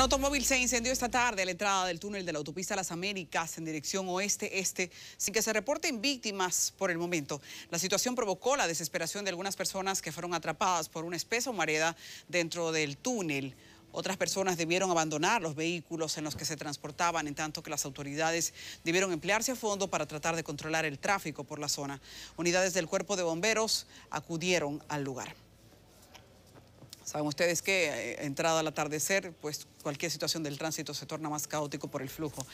Un automóvil se incendió esta tarde a la entrada del túnel de la autopista Las Américas en dirección oeste-este, sin que se reporten víctimas por el momento. La situación provocó la desesperación de algunas personas que fueron atrapadas por una espesa humareda dentro del túnel. Otras personas debieron abandonar los vehículos en los que se transportaban, en tanto que las autoridades debieron emplearse a fondo para tratar de controlar el tráfico por la zona. Unidades del cuerpo de bomberos acudieron al lugar. Saben ustedes que eh, entrada al atardecer, pues cualquier situación del tránsito se torna más caótico por el flujo.